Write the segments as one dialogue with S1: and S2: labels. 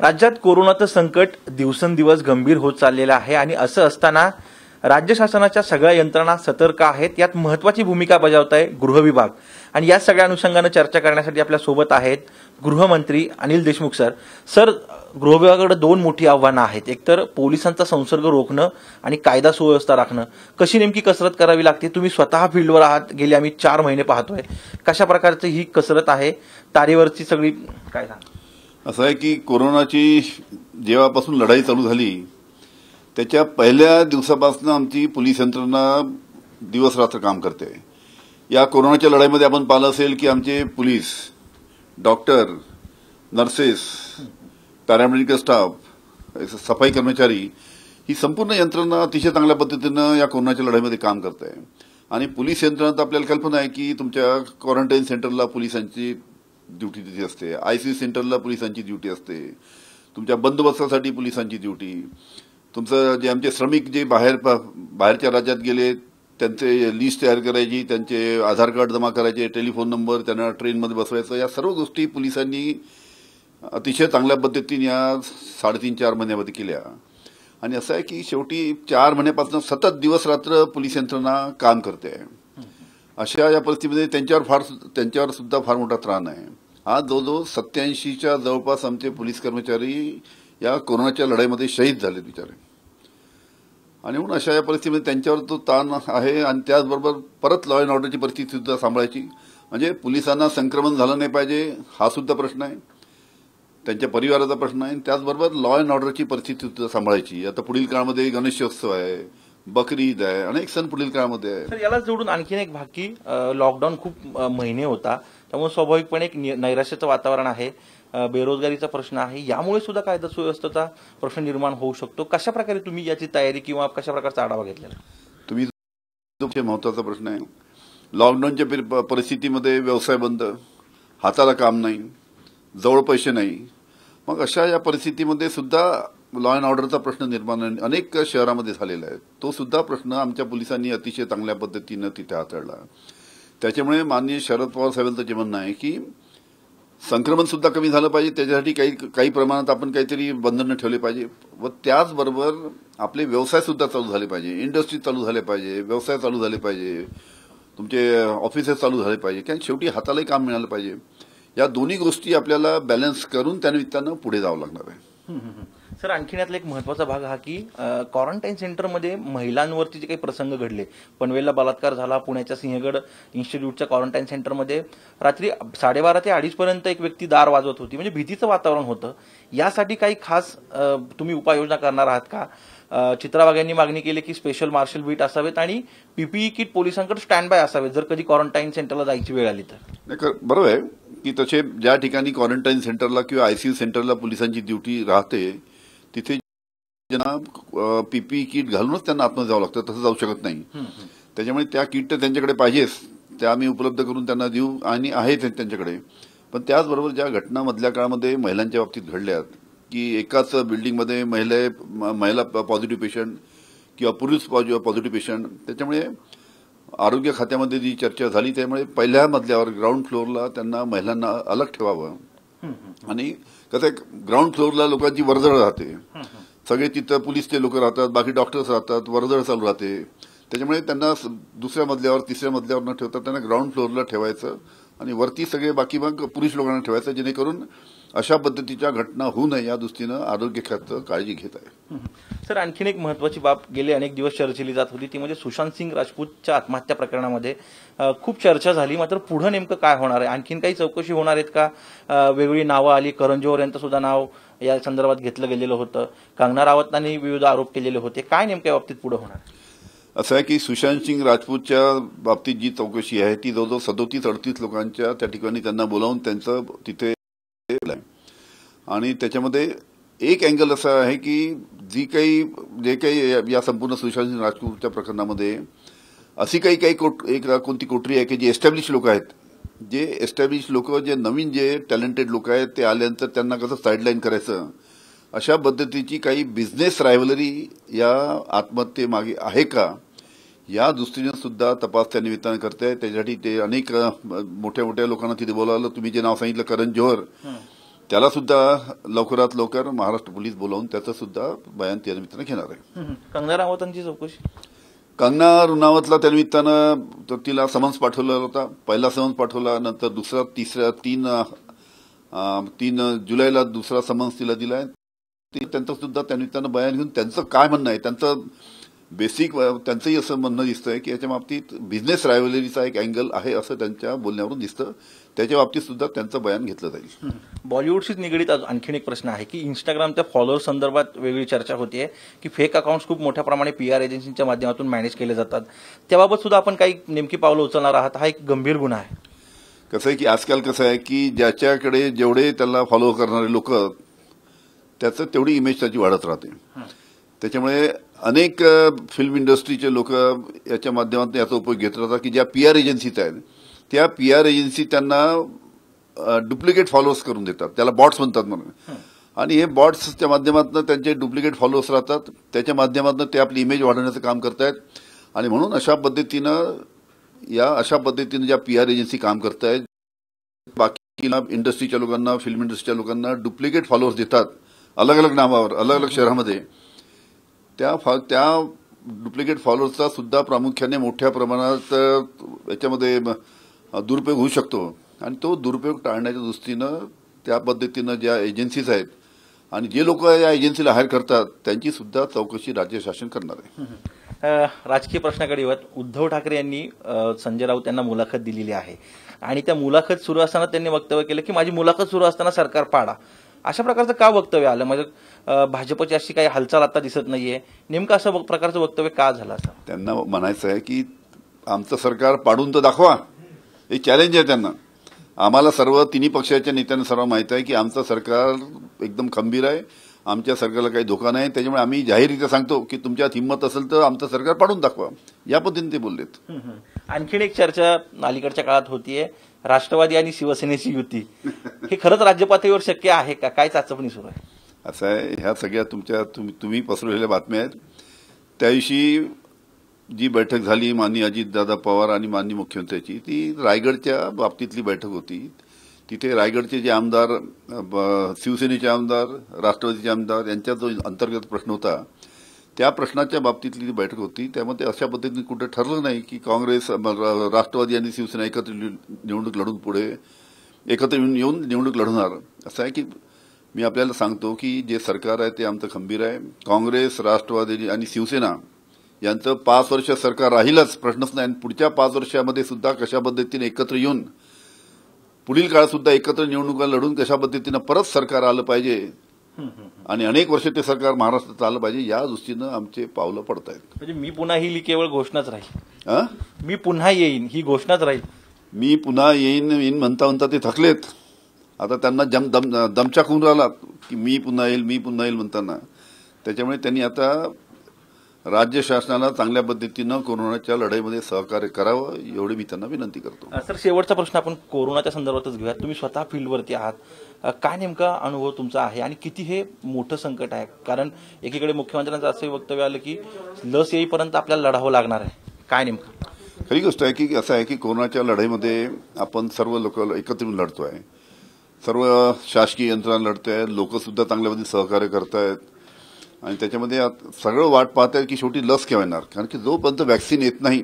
S1: राज्यात कोरोनाचं संकट दिवसेंदिवस गंभीर होत चाललेलं आहे आणि असं असताना राज्य शासनाच्या सगळ्या यंत्रणा सतर्क आहेत यात महत्वाची भूमिका बजावत आहे गृह विभाग आणि या सगळ्या अनुषंगानं चर्चा करण्यासाठी आपल्या सोबत आहेत गृहमंत्री अनिल देशमुख सर सर गृह विभागाकडे दोन मोठी आव्हानं आहेत एकतर पोलिसांचा संसर्ग रोखणं आणि कायदा सुव्यवस्था राखणं कशी नेमकी कसरत करावी लागते तुम्ही स्वतः फील्डवर आहात गेले आम्ही चार महिने पाहतोय कशा प्रकारची ही कसरत आहे तारेवरची सगळी काय सांग
S2: असं आहे की कोरोनाची जेव्हापासून लढाई चालू झाली त्याच्या पहिल्या दिवसापासून आमची पोलीस यंत्रणा दिवस रात्र काम करते या कोरोनाच्या लढाईमध्ये आपण पाहिलं असेल की आमचे police doctor nurses paramedical staff सफाई कर्मचारी ही संपूर्ण यंत्रणा अतिशय चांगल्या पद्धतीनं या कोरोनाच्या लढाईमध्ये काम करत आहे आणि पोलीस यंत्रणा तर आपल्याला कल्पना आहे की तुमच्या क्वारंटाईन सेंटरला पोलिसांची ड्युटी तिथे असते आय सी सेंटरला पोलिसांची ड्युटी असते तुमच्या बंदोबस्तासाठी पोलिसांची ड्युटी तुमचं जे आमचे श्रमिक जे बाहेर बाहेरच्या राज्यात गेले त्यांचे लिस्ट तयार करायची त्यांचे आधार कार्ड जमा करायचे टेलिफोन नंबर त्यांना ट्रेनमध्ये बसवायचं या सर्व गोष्टी पोलिसांनी अतिशय चांगल्या पद्धतीने या साडेतीन चार महिन्यामध्ये केल्या आणि असं आहे की शेवटी चार महिन्यापासून सतत दिवस रात्र पोलीस यंत्रणा काम करते अशा या परिस्थितीमध्ये त्यांच्यावर फार त्यांच्यावर सुद्धा फार मोठा त्राण आहे आज जो सत्याऐंशीच्या जवळपास आमचे पोलीस कर्मचारी या कोरोनाच्या लढाईमध्ये शहीद झाले बिचारे आणि म्हणून अशा या परिस्थितीमध्ये त्यांच्यावर तो ताण आहे आणि त्याचबरोबर परत लॉ अँड ऑर्डरची परिस्थिती सुद्धा सांभाळायची म्हणजे पोलिसांना संक्रमण झालं नाही पाहिजे हा सुद्धा प्रश्न आहे त्यांच्या परिवाराचा प्रश्न आहे त्याचबरोबर लॉ अँड ऑर्डरची परिस्थिती सुद्धा सांभाळायची आता पुढील काळामध्ये गणेशोत्सव आहे बकरी ईद आहे अनेक सण पुढील काळामध्ये आहे
S1: याला जोडून आणखीन एक भाग की लॉकडाऊन खूप महिने होता त्यामुळे स्वाभाविकपणे एक नैराश्याचं वातावरण आहे बेरोजगारीचा प्रश्न आहे यामुळे सुद्धा कायदा सुव्यवस्थेचा प्रश्न निर्माण होऊ शकतो कशा प्रकारे तुम्ही याची तयारी किंवा कशा प्रकारचा आढावा घेतलेला
S2: तुम्ही महत्वाचा प्रश्न आहे लॉकडाऊनच्या परिस्थितीमध्ये व्यवसाय बंद हाताला काम नाही जवळ पैसे नाही मग अशा या परिस्थितीमध्ये सुद्धा लॉ अँड ऑर्डरचा प्रश्न निर्माण अनेक शहरामध्ये झालेला आहे तो सुद्धा प्रश्न आमच्या पोलिसांनी अतिशय चांगल्या पद्धतीनं तिथे हाताळला त्याच्यामुळे माननीय शरद पवार साहेबांचं जे म्हणणं आहे की संक्रमण सुद्धा कमी झालं पाहिजे त्याच्यासाठी काही काही प्रमाणात आपण काहीतरी बंधनं ठेवले पाहिजे व त्याचबरोबर आपले व्यवसाय सुद्धा चालू झाले पाहिजे इंडस्ट्री चालू झाले पाहिजे व्यवसाय चालू झाले पाहिजे तुमचे ऑफिसेस चालू झाले पाहिजे कारण शेवटी हातालाही काम मिळालं पाहिजे या दोन्ही गोष्टी आपल्याला बॅलन्स करून त्यानिमित्तानं पुढे जावं लागणार आहे
S1: सर आणखी यातला एक महत्वाचा भाग हा की क्वारंटाईन सेंटरमध्ये महिलांवरती जे काही प्रसंग घडले पनवेलला बलात्कार झाला पुण्याच्या सिंहगड इन्स्टिट्यूटच्या क्वारंटाईन सेंटरमध्ये रात्री साडेबारा ते अडीचपर्यंत एक व्यक्ती दार वाजवत होती म्हणजे भीतीचं वातावरण होतं यासाठी काही खास तुम्ही उपाययोजना करणार आहात का चित्रा मागणी केली की स्पेशल मार्शल बीट असावेत आणि पीपीई किट e पोलिसांकडे स्टँड बाय असावेत जर कधी क्वारंटाईन सेंटरला जायची वेळ आली
S2: तर बरोबर आहे की तसे ज्या ठिकाणी क्वारंटाईन सेंटरला किंवा आयसीयू सेंटरला पोलिसांची ड्युटी राहते तिथे ज्यांना पीपी किट घालूनच त्यांना आपण जावं लागतं तसं जाऊ शकत नाही त्याच्यामुळे त्या किट तर त्यांच्याकडे पाहिजेच त्या आम्ही उपलब्ध करून त्यांना देऊ आणि आहेत त्यांच्याकडे पण त्याचबरोबर ज्या घटना मधल्या काळामध्ये महिलांच्या बाबतीत घडल्यात की एकाच बिल्डिंगमध्ये महिला महिला पॉझिटिव्ह पेशंट किंवा पुरुष पॉझिटिव्ह पेशंट त्याच्यामुळे आरोग्य खात्यामध्ये जी चर्चा झाली त्यामुळे पहिल्या मधल्यावर ग्राउंड फ्लोअरला त्यांना महिलांना अलग ठेवावं आणि कसं एक ग्राउंड फ्लोअरला लोकांची वर्दळ राहते सगळे तिथं पोलीसचे लोक राहतात बाकी डॉक्टर्स राहतात वर्दळ चालू राहते त्याच्यामुळे त्यांना दुसऱ्या मजल्यावर तिसऱ्या मजल्यावर न ठेवता त्यांना ग्राउंड फ्लोअरला ठेवायचं आणि वरती सगळे बाकी मग पुरुष लोकांना ठेवायचं जेणेकरून अशा पद्धतीच्या घटना होऊ नये या दृष्टीनं आरोग्य खातं काळजी घेत आहे
S1: सर आणखीन एक महत्वाची बाब गेले अनेक दिवस चर्चेली जात होती ती म्हणजे सुशांत सिंग राजपूतच्या आत्महत्या प्रकरणामध्ये खूप चर्चा झाली मात्र पुढे नेमकं काय होणार आहे आणखीन काही चौकशी होणार आहेत का वेगळी नावं आली करण जोहर यांचं सुद्धा नाव या संदर्भात घेतलं गेलेलं होतं कंगना रावतांनी विविध आरोप केलेले होते काय नेमक्या बाबतीत पुढे होणार
S2: असं आहे की सुशांत सिंग राजपूतच्या बाबतीत जी चौकशी आहे ती जवळजवळ सदोतीस अडतीस लोकांच्या त्या ठिकाणी त्यांना बोलावून त्यांचं तिथे आणि त्याच्यामध्ये एक अँगल असा आहे की जी काही जे काही या संपूर्ण सुशासन राजपूतच्या प्रकरणामध्ये अशी काही काही कोट एक कोणती कोटरी आहे की जी एस्टॅब्लिश लोक आहेत जे एस्टॅब्लिश लोक जे नवीन जे टॅलेंटेड लोक आहेत ते आल्यानंतर त्यांना कसं साईडलाईन करायचं अशा पद्धतीची काही बिझनेस रायव्हलरी या आत्महत्येमागे आहे का या दृष्टीनं सुद्धा तपास त्या निमित्तानं करते त्याच्यासाठी ते अनेक मोठ्या मोठ्या लोकांना तिथे बोलावलं तुम्ही जे नाव सांगितलं करण जोहर त्याला सुद्धा लवकरात लवकर महाराष्ट्र पोलीस बोलावून त्याचं सुद्धा बयान त्यानिमित्तानं घेणार आहे
S1: कंगना रावतांची चौकशी
S2: कंगना रुणावतला त्यानिमित्तानं तर तिला समन्स पाठवला होता पहिला समन्स पाठवला नंतर दुसरा तिसऱ्या तीन तीन जुलैला दुसरा समन्स तिला दिलाय ते त्यांचं सुद्धा त्यानिमित्तानं बयान घेऊन त्यांचं काय म्हणणं आहे त्यांचं बेसिक त्यांचंही असं म्हणणं दिसतंय की याच्या बाबतीत बिझनेस रायव्हलरीचा एक अँगल आहे असं त्यांच्या बोलण्यावरून दिसतं त्याच्या बाबतीत सुद्धा त्यांचं बयान घेतलं जाईल
S1: बॉलिवूडशीच निगडीत आणखी एक प्रश्न आहे की इंस्टाग्रामच्या फॉलोअर संदर्भात वेगळी चर्चा होते की फेक अकाउंट्स खूप मोठ्या प्रमाणे पी आर एजन्सीच्या माध्यमातून मॅनेज केले जातात त्याबाबत सुद्धा आपण काही नेमकी पावलं उचलणार आहात हा एक गंभीर गुन्हा आहे
S2: कसं आहे की आजकाल कसं आहे की ज्याच्याकडे जेवढे त्याला फॉलो करणारे लोक त्याचं तेवढी इमेज त्याची वाढत राहते त्याच्यामुळे अनेक फिल्म इंडस्ट्रीचे लोक याच्या माध्यमातून याचा उपयोग घेत राहतात की ज्या पी आर एजन्सीत आहेत त्या पी आर एजन्सी त्यांना डुप्लिकेट फॉलोअर्स करून देतात त्याला बॉट्स म्हणतात म्हणून आणि हे बॉट्सच्या माध्यमातून त्यांचे डुप्लिकेट फॉलोअर्स राहतात त्याच्या माध्यमातून ते आपली इमेज वाढवण्याचं काम करतायत आणि म्हणून अशा पद्धतीनं या अशा पद्धतीनं ज्या पी आर एजन्सी काम आहेत बाकी इंडस्ट्रीच्या लोकांना फिल्म इंडस्ट्रीच्या लोकांना डुप्लिकेट फॉलोअर्स देतात अलग अलग नावावर अलग अलग शहरामध्ये त्या फॉ त्या डुप्लिकेट फॉलोअर्सचा सुद्धा प्रामुख्याने मोठ्या प्रमाणात याच्यामध्ये दुरुपयोग होऊ शकतो आणि तो दुरुपयोग टाळण्याच्या दृष्टीनं त्या पद्धतीनं ज्या एजन्सीज आहेत आणि जे लोक या एजन्सीला हायर करतात त्यांची सुद्धा चौकशी राज्य शासन करणार
S1: आहे राजकीय प्रश्नाकडे येत उद्धव ठाकरे यांनी संजय राऊत यांना मुलाखत दिलेली आहे आणि त्या मुलाखत सुरू असताना त्यांनी वक्तव्य केलं की माझी मुलाखत सुरू असताना सरकार पाडा अशा प्रकारचं का वक्तव्य आलं म्हणजे भाजपची अशी काही हालचाल आता दिसत नाहीये नेमकं असं प्रकारचं वक्तव्य का झालं असं
S2: त्यांना म्हणायचं आहे की आमचं सरकार पाडून तर दाखवा हे चॅलेंज आहे त्यांना आम्हाला सर्व तिन्ही पक्षाच्या नेत्यांना सर्व माहीत आहे की आमचं सरकार एकदम खंबीर आहे आमच्या सरकारला काही धोका नाही त्याच्यामुळे आम्ही जाहीररित्या सांगतो की तुमच्यात हिंमत असेल तर आमचं सरकार पाडून दाखवा या पद्धतीने ते बोललेत
S1: आणखीन एक चर्चा अलीकडच्या काळात होतीये राष्ट्रवादी आणि शिवसेनेची युती हे खरंच राज्यपातळीवर शक्य आहे का काय चाचपणी सुरू आहे
S2: असं आहे ह्या सगळ्या तुमच्या तुम्ही पसरवलेल्या बातम्या आहेत त्याविषयी जी बैठक झाली माननीय अजितदादा पवार आणि माननीय मुख्यमंत्र्याची ती रायगडच्या बाबतीतली बैठक होती तिथे रायगडचे जे आमदार शिवसेनेचे आमदार राष्ट्रवादीचे आमदार यांचा जो अंतर्गत प्रश्न होता त्या प्रश्नाच्या बाबतीतली बैठक होती त्यामध्ये अशा पद्धतीने कुठं ठरलं नाही की काँग्रेस राष्ट्रवादी आणि शिवसेना एकत्र निवडणूक लढून पुढे एकत्र येऊन येऊन निवडणूक लढणार असं आहे की मी आपल्याला सांगतो की जे सरकार आहे ते आमचं खंबीर आहे काँग्रेस राष्ट्रवादी आणि शिवसेना यांचं पाच वर्ष सरकार राहीलच प्रश्नच नाही आणि पुढच्या पाच वर्षामध्ये सुद्धा कशा पद्धतीने एकत्र येऊन पुढील काळात सुद्धा एकत्र निवडणुका लढून कशा पद्धतीनं परत सरकार आलं पाहिजे आणि अनेक वर्ष ते सरकार महाराष्ट्रात चाललं पाहिजे या दृष्टीनं आमचे पावलं पडत आहेत
S1: म्हणजे मी पुन्हा ही केवळ घोषणाच
S2: राहील मी पुन्हा येईन ही घोषणाच राहील मी पुन्हा येईन येईन म्हणता म्हणता ते थकलेत आता त्यांना जम दम दमचाकून राहिला की मी पुन्हा येईल मी पुन्हा येईल म्हणताना त्याच्यामुळे त्यांनी आता राज्य शासनाला चांगल्या पद्धतीनं कोरोनाच्या लढाईमध्ये सहकार्य करावं एवढी मी त्यांना विनंती करतो
S1: सर शेवटचा प्रश्न आपण कोरोनाच्या संदर्भातच घेऊया तुम्ही स्वतः फील्डवरती आहात काय नेमका अनुभव तुमचा आहे आणि किती हे मोठं संकट आहे कारण एकीकडे मुख्यमंत्र्यांचं असंही वक्तव्य आलं की लस येईपर्यंत आपल्याला लढावं लागणार आहे काय नेमकं
S2: खरी गोष्ट आहे की असं आहे की कोरोनाच्या लढाईमध्ये आपण सर्व लोक एकत्र लढतो आहे सर्व शासकीय यंत्रणा लढत आहेत लोकसुद्धा चांगल्यामध्ये सहकार्य करत आहेत आणि त्याच्यामध्ये सगळं वाट पाहताय की शेवटी लस केव्हा येणार कारण की जोपर्यंत व्हॅक्सिन येत नाही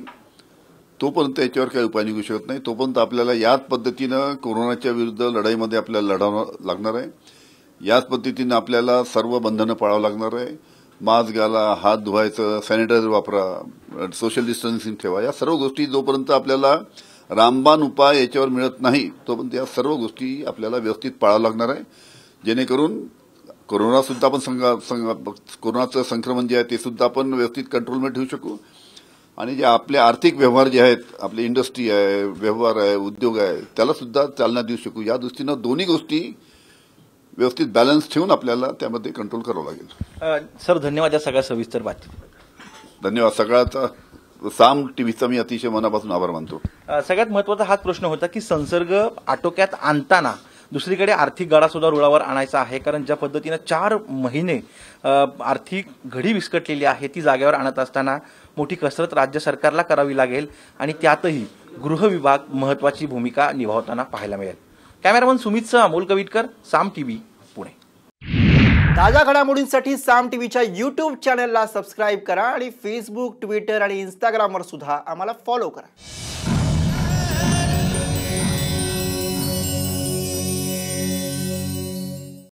S2: तोपर्यंत याच्यावर काही उपाय निघू शकत नाही तोपर्यंत आपल्याला याच पद्धतीनं कोरोनाच्या विरुद्ध लढाईमध्ये आपल्याला लढावं लागणार आहे याच पद्धतीनं आपल्याला सर्व बंधनं पाळावं लागणार आहे मास्क घाला हात धुवायचं सॅनिटायझर वापरा सोशल डिस्टन्सिंग ठेवा या सर्व गोष्टी जोपर्यंत आपल्याला रामबाण उपाय याच्यावर मिळत नाही तोपर्यंत या सर्व गोष्टी आपल्याला व्यवस्थित पाळावं लागणार आहे जेणेकरून कोरोना सुद्धा आपण कोरोनाचं संक्रमण जे आहे ते सुद्धा आपण व्यवस्थित कंट्रोलमध्ये ठेवू शकू आणि जे आपले आर्थिक व्यवहार जे आहेत आपले इंडस्ट्री आहे व्यवहार आहे उद्योग आहे त्याला सुद्धा चालना देऊ शकू या दृष्टीनं दोन्ही गोष्टी व्यवस्थित बॅलन्स ठेवून आपल्याला त्यामध्ये कंट्रोल करावं
S1: लागेल सर धन्यवाद या सगळ्या सविस्तर बातमी
S2: धन्यवाद सगळ्याचा साम टीव्हीचा मी अतिशय मनापासून आभार मानतो
S1: सगळ्यात महत्वाचा हाच प्रश्न होता की संसर्ग आटोक्यात आणताना दुसरीकडे आर्थिक गाडा सुद्धा रुळावर आणायचा आहे कारण ज्या पद्धतीनं चार महिने आर्थिक घडी विस्कटलेली आहे ती जागेवर आणत असताना मोठी कसरत राज्य सरकारला करावी लागेल आणि त्यातही गृह विभाग महत्वाची भूमिका निभावताना पाहायला मिळेल कॅमेरामन सुमितसह अमोल कवीटकर साम टीव्ही पुणे ताज्या घडामोडींसाठी साम टीव्हीच्या यूट्यूब चॅनलला सबस्क्राईब करा आणि फेसबुक ट्विटर आणि इंस्टाग्रामवर सुद्धा आम्हाला फॉलो करा